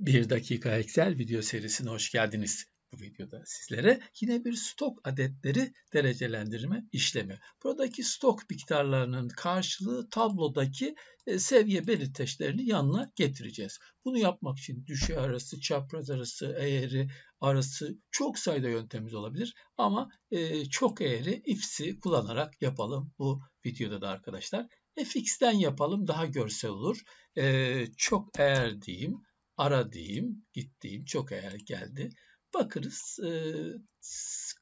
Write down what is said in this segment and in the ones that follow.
1 dakika Excel video serisine hoş geldiniz. Bu videoda sizlere yine bir stok adetleri derecelendirme işlemi. Buradaki stok miktarlarının karşılığı tablodaki e, seviye belirteçlerini yanına getireceğiz. Bunu yapmak için düşe arası, çapraz arası, eğri arası çok sayıda yöntemimiz olabilir. Ama e, çok eğri ifsi kullanarak yapalım bu videoda da arkadaşlar. fx'ten yapalım daha görsel olur. E, çok eğer diyeyim ara diyeyim, git diyeyim, çok eğer geldi. Bakırız, e,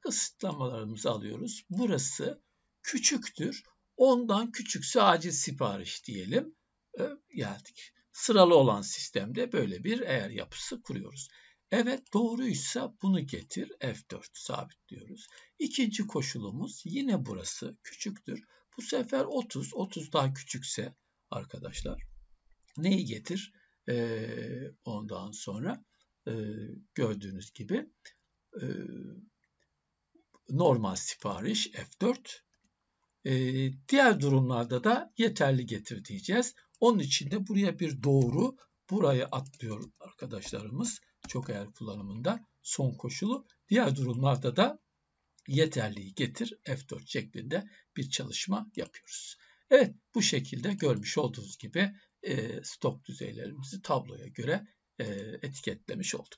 kısıtlamalarımızı alıyoruz. Burası küçüktür, ondan küçükse acil sipariş diyelim, e, geldik. Sıralı olan sistemde böyle bir eğer yapısı kuruyoruz. Evet doğruysa bunu getir F4 sabitliyoruz. İkinci koşulumuz yine burası küçüktür. Bu sefer 30, 30 daha küçükse arkadaşlar neyi getir? E, ondan sonra e, gördüğünüz gibi e, normal sipariş F4. E, diğer durumlarda da yeterli getir diyeceğiz. Onun için de buraya bir doğru buraya atlıyor arkadaşlarımız çok eğer kullanımında son koşulu. Diğer durumlarda da yeterliği getir F4 şeklinde bir çalışma yapıyoruz. Evet bu şekilde görmüş olduğunuz gibi stok düzeylerimizi tabloya göre etiketlemiş olduk.